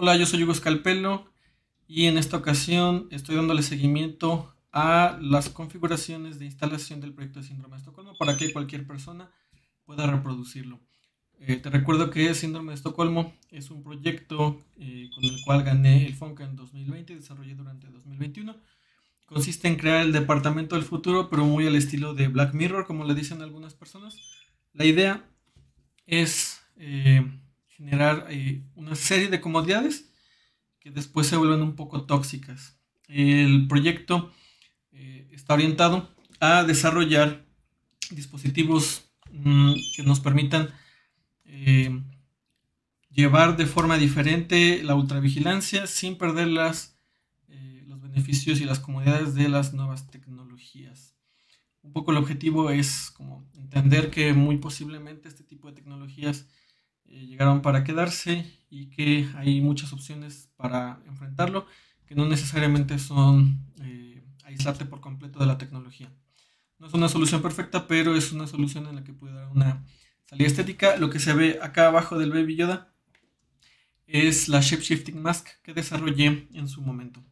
Hola, yo soy Hugo Escalpelo y en esta ocasión estoy dándole seguimiento a las configuraciones de instalación del proyecto de síndrome de Estocolmo para que cualquier persona pueda reproducirlo. Eh, te recuerdo que Síndrome de Estocolmo es un proyecto eh, con el cual gané el FONCA en 2020 y desarrollé durante 2021. Consiste en crear el departamento del futuro, pero muy al estilo de Black Mirror, como le dicen algunas personas. La idea es eh, generar eh, una serie de comodidades que después se vuelven un poco tóxicas. El proyecto eh, está orientado a desarrollar dispositivos mm, que nos permitan eh, llevar de forma diferente la ultravigilancia sin perder los beneficios y las comodidades de las nuevas tecnologías un poco el objetivo es como entender que muy posiblemente este tipo de tecnologías eh, llegaron para quedarse y que hay muchas opciones para enfrentarlo que no necesariamente son eh, aislarte por completo de la tecnología. No es una solución perfecta, pero es una solución en la que puede dar una salida estética. Lo que se ve acá abajo del Baby Yoda es la Shape Shifting Mask que desarrollé en su momento.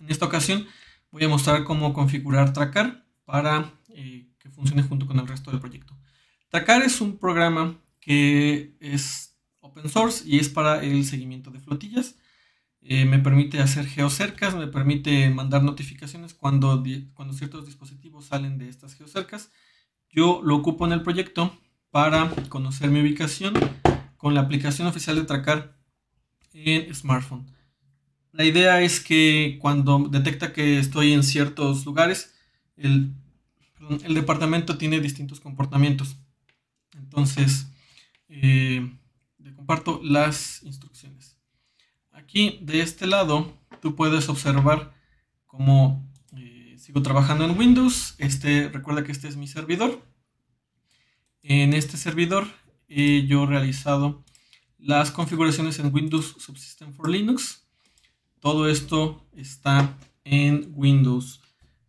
En esta ocasión voy a mostrar cómo configurar Tracar para eh, que funcione junto con el resto del proyecto. Tracar es un programa que es open source y es para el seguimiento de flotillas. Eh, me permite hacer geocercas, me permite mandar notificaciones cuando, cuando ciertos dispositivos salen de estas geocercas. Yo lo ocupo en el proyecto para conocer mi ubicación con la aplicación oficial de Tracar en smartphone. La idea es que cuando detecta que estoy en ciertos lugares, el, el departamento tiene distintos comportamientos. Entonces, eh, comparto las instrucciones. Aquí de este lado tú puedes observar cómo eh, sigo trabajando en Windows. Este, recuerda que este es mi servidor. En este servidor eh, yo he realizado las configuraciones en Windows Subsystem for Linux. Todo esto está en Windows.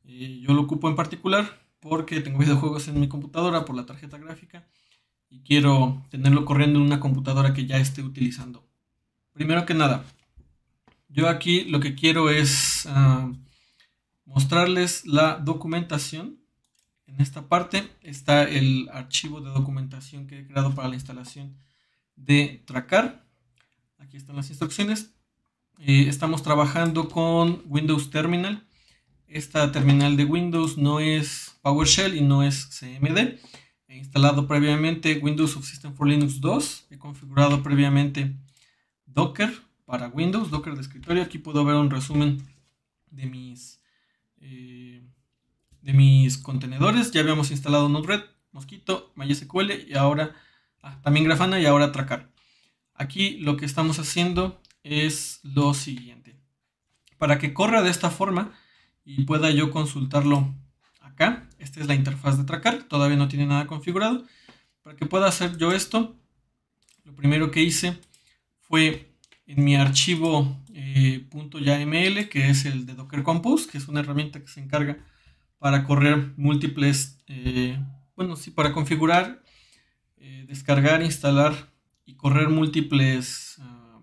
yo lo ocupo en particular porque tengo videojuegos en mi computadora por la tarjeta gráfica y quiero tenerlo corriendo en una computadora que ya esté utilizando. Primero que nada, yo aquí lo que quiero es ah, mostrarles la documentación. En esta parte está el archivo de documentación que he creado para la instalación de Tracar. Aquí están las instrucciones. Eh, estamos trabajando con Windows Terminal. Esta terminal de Windows no es PowerShell y no es CMD. He instalado previamente Windows Subsystem for Linux 2. He configurado previamente Docker para Windows, Docker de escritorio. Aquí puedo ver un resumen de mis, eh, de mis contenedores. Ya habíamos instalado Node-RED, Mosquito, MySQL y ahora ah, también Grafana y ahora Tracar. Aquí lo que estamos haciendo es lo siguiente. Para que corra de esta forma y pueda yo consultarlo acá, esta es la interfaz de tracar, todavía no tiene nada configurado. Para que pueda hacer yo esto, lo primero que hice fue en mi archivo eh, .yaml, que es el de Docker Compose, que es una herramienta que se encarga para correr múltiples, eh, bueno, sí, para configurar, eh, descargar, instalar y correr múltiples ah,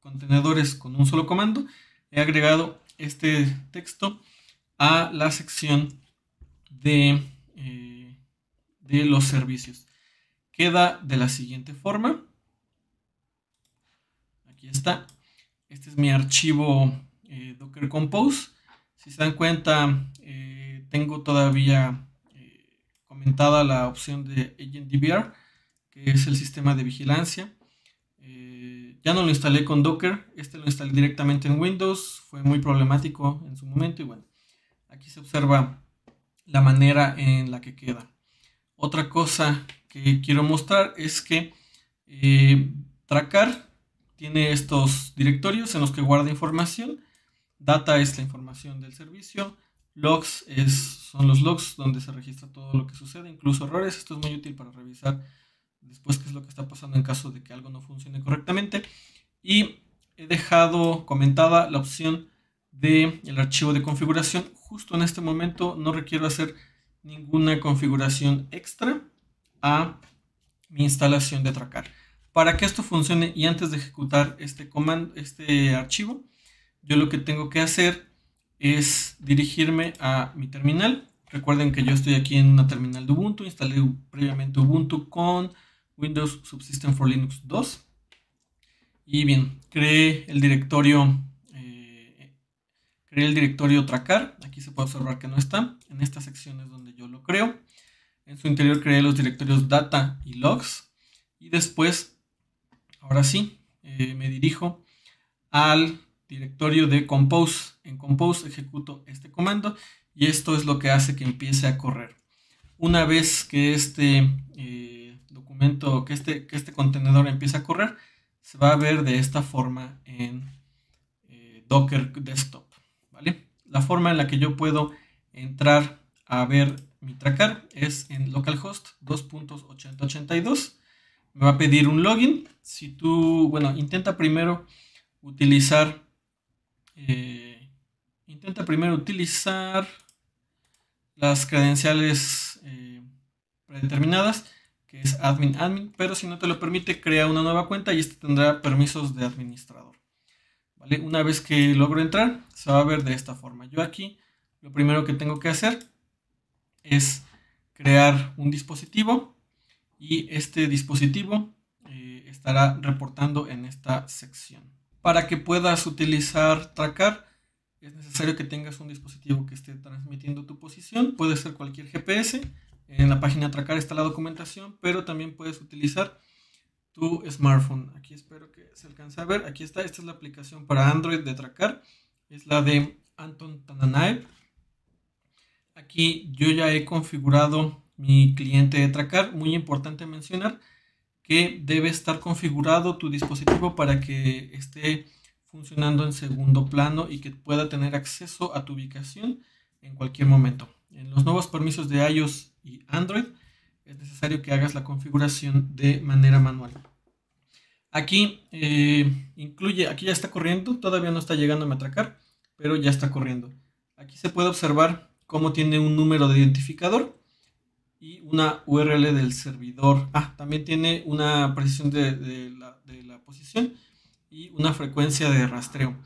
contenedores con un solo comando. He agregado este texto a la sección eh, de, los servicios. Queda de la siguiente forma. Aquí está. Este es mi archivo eh, Docker Compose. Si se dan cuenta, eh, tengo todavía comentada la opción de Agent DBR, que es el sistema de vigilancia. Ya no lo instalé con Docker, este lo instalé directamente en Windows, fue muy problemático en su momento y bueno, aquí se observa la manera en la que queda. Otra cosa que quiero mostrar es que eh, Tracar tiene estos directorios en los que guarda información. Data es la información del servicio. Logs es, son los logs donde se registra todo lo que sucede, incluso errores. Esto es muy útil para revisar después qué es lo que está pasando en caso de que algo no funcione correctamente. Y he dejado comentada la opción del el archivo de configuración justo en este momento no requiero hacer ninguna configuración extra a mi instalación de Tracar. Para que esto funcione y antes de ejecutar este, comando, este archivo, yo lo que tengo que hacer es dirigirme a mi terminal. Recuerden que yo estoy aquí en una terminal de Ubuntu, instalé previamente Ubuntu con Windows Subsystem for Linux 2. Y bien, creé el directorio Creé el directorio tracar, aquí se puede observar que no está, en esta sección es donde yo lo creo. En su interior creé los directorios data y logs. Y después, ahora sí, eh, me dirijo al directorio de compose. En compose ejecuto este comando y esto es lo que hace que empiece a correr. Una vez que este eh, documento, que este, que este contenedor empiece a correr, se va a ver de esta forma en eh, Docker Desktop la forma en la que yo puedo entrar a ver mi tracker es en localhost 2.8082. Me va a pedir un login. Si tú, bueno, intenta primero utilizar, eh, intenta primero utilizar las credenciales eh, predeterminadas, que es admin admin, pero si no te lo permite, crea una nueva cuenta y este tendrá permisos de administrador. Una vez que logro entrar, se va a ver de esta forma. Yo aquí lo primero que tengo que hacer es crear un dispositivo y este dispositivo eh, estará reportando en esta sección. Para que puedas utilizar Tracar, es necesario que tengas un dispositivo que esté transmitiendo tu posición. Puede ser cualquier GPS. En la página Tracar está la documentación, pero también puedes utilizar tu smartphone. Aquí espero que se alcance a ver. Aquí está. Esta es la aplicación para Android de tracar. Es la de Anton Tananaev. Aquí yo ya he configurado mi cliente de tracar. Muy importante mencionar que debe estar configurado tu dispositivo para que esté funcionando en segundo plano y que pueda tener acceso a tu ubicación en cualquier momento. En los nuevos permisos de iOS y Android es necesario que hagas la configuración de manera manual. Aquí eh, incluye, aquí ya está corriendo, todavía no está llegando a atracar, pero ya está corriendo. Aquí se puede observar cómo tiene un número de identificador y una URL del servidor. Ah, también tiene una precisión de, la, de la posición y una frecuencia de rastreo.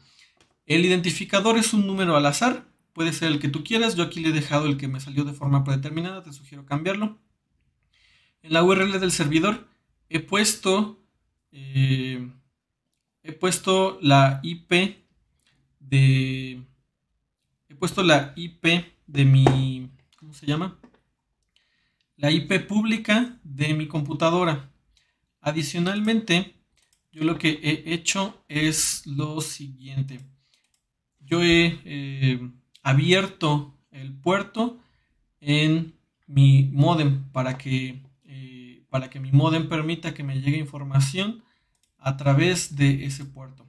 El identificador es un número al azar, puede ser el que tú quieras. Yo aquí le he dejado el que me salió de forma predeterminada, te sugiero cambiarlo. En la URL del servidor he puesto eh, he puesto la IP de... He puesto la IP de mi... ¿Cómo se llama? La IP pública de mi computadora. Adicionalmente, yo lo que he hecho es lo siguiente. Yo he eh, abierto el puerto en mi modem para que para que mi modem permita que me llegue información a través de ese puerto.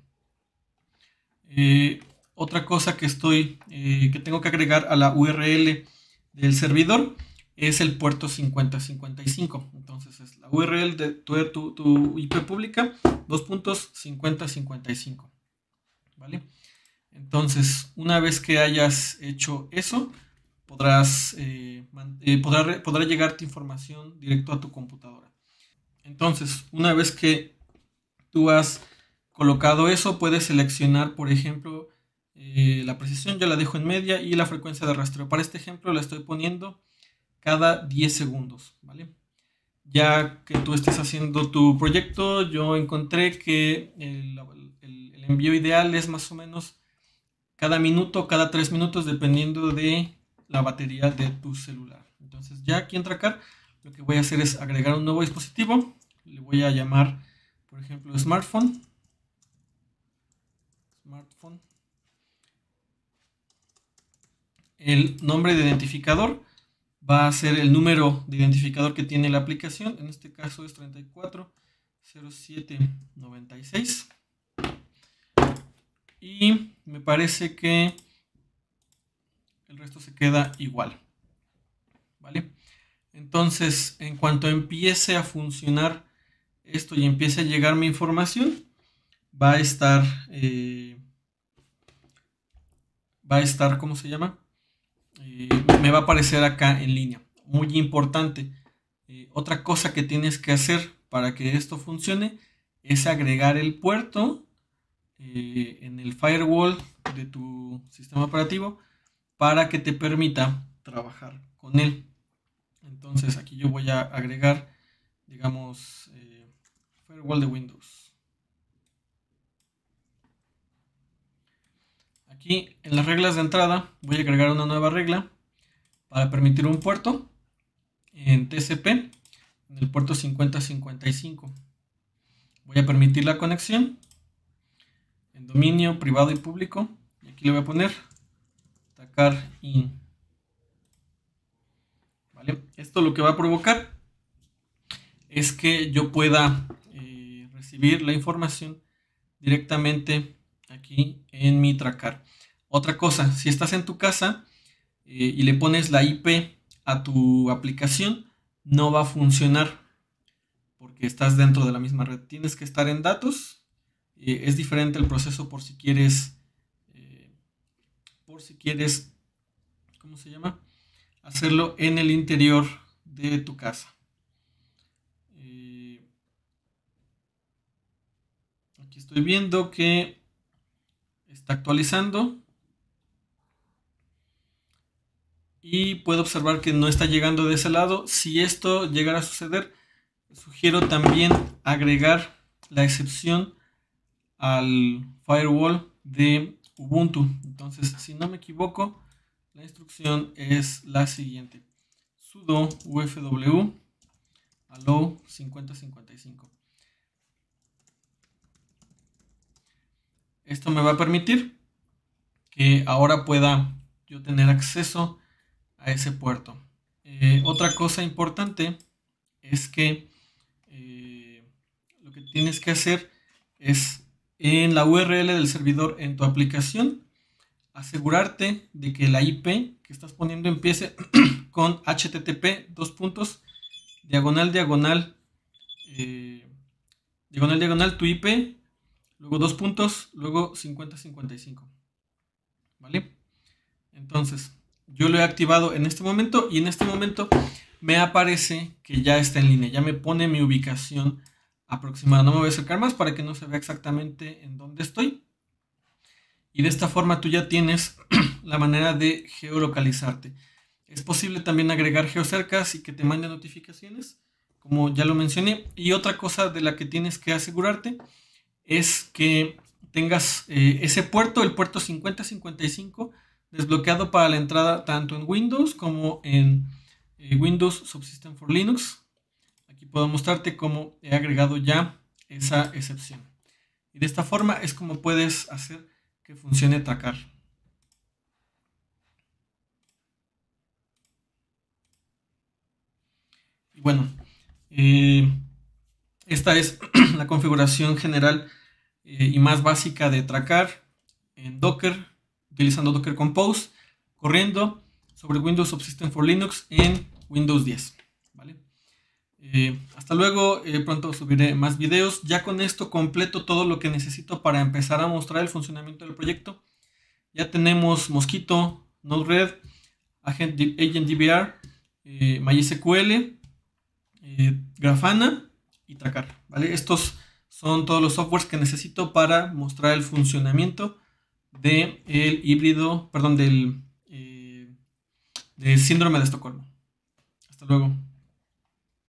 Eh, otra cosa que estoy eh, que tengo que agregar a la URL del servidor es el puerto 5055. Entonces es la URL de tu, IP pública, 2.5055 ¿Vale? Entonces, una vez que hayas hecho eso, podrás, eh, eh, podrá, llegar llegarte información directo a tu computadora. Entonces, una vez que tú has colocado eso, puedes seleccionar, por ejemplo, eh, la precisión, yo la dejo en media y la frecuencia de rastreo. Para este ejemplo la estoy poniendo cada 10 segundos, ¿vale? Ya que tú estés haciendo tu proyecto, yo encontré que el, el envío ideal es más o menos cada minuto, cada 3 minutos, dependiendo de la batería de tu celular. Entonces ya aquí en Tracar lo que voy a hacer es agregar un nuevo dispositivo. Le voy a llamar, por ejemplo, smartphone. Smartphone. El nombre de identificador va a ser el número de identificador que tiene la aplicación. En este caso es 340796. Y me parece que esto se queda igual. ¿Vale? Entonces, en cuanto empiece a funcionar esto y empiece a llegar mi información, va a estar, eh, va a estar, ¿cómo se llama? Eh, me va a aparecer acá en línea. Muy importante. Eh, otra cosa que tienes que hacer para que esto funcione es agregar el puerto en el firewall de tu sistema operativo para que te permita trabajar con él. Entonces aquí yo voy a agregar, digamos, eh, firewall de Windows. Aquí en las reglas de entrada voy a agregar una nueva regla para permitir un puerto en TCP en el puerto 5055. Voy a permitir la conexión en dominio privado y público. Y aquí le voy a poner destacar in. Esto lo que va a provocar es que yo pueda eh, recibir la información directamente aquí en mi tracar. Otra cosa, si estás en tu casa eh, y le pones la IP a tu aplicación, no va a funcionar porque estás dentro de la misma red. Tienes que estar en datos. Eh, es diferente el proceso por si quieres por si quieres, ¿cómo se llama? Hacerlo en el interior de tu casa. Eh, aquí estoy viendo que está actualizando. Y puedo observar que no está llegando de ese lado. Si esto llegara a suceder, sugiero también agregar la excepción al firewall de Ubuntu. Entonces, si no me equivoco, la instrucción es la siguiente. sudo ufw allow 5055. Esto me va a permitir que ahora pueda yo tener acceso a ese puerto. Eh, otra cosa importante es que eh, lo que tienes que hacer es en la URL del servidor en tu aplicación, asegurarte de que la IP que estás poniendo empiece con http dos puntos diagonal diagonal eh, diagonal diagonal tu IP luego dos puntos luego 5055 vale entonces yo lo he activado en este momento y en este momento me aparece que ya está en línea ya me pone mi ubicación aproximada. No me voy a acercar más para que no se vea exactamente en dónde estoy. Y de esta forma tú ya tienes la manera de geolocalizarte. Es posible también agregar geocercas y que te mande notificaciones, como ya lo mencioné. Y otra cosa de la que tienes que asegurarte es que tengas eh, ese puerto, el puerto 5055, desbloqueado para la entrada tanto en Windows como en eh, Windows Subsystem for Linux, puedo mostrarte cómo he agregado ya esa excepción. Y de esta forma es como puedes hacer que funcione Tracar Y bueno, eh, esta es la configuración general eh, y más básica de tracar en Docker, utilizando Docker Compose, corriendo sobre Windows Subsystem for Linux en Windows 10. Eh, hasta luego, eh, pronto subiré más videos. Ya con esto completo todo lo que necesito para empezar a mostrar el funcionamiento del proyecto. Ya tenemos Mosquito, Node-RED, Agent, DBR, eh, MySQL, Grafana y Tracar. ¿vale? Estos son todos los softwares que necesito para mostrar el funcionamiento de el híbrido, perdón, del, del síndrome de Estocolmo. Hasta luego.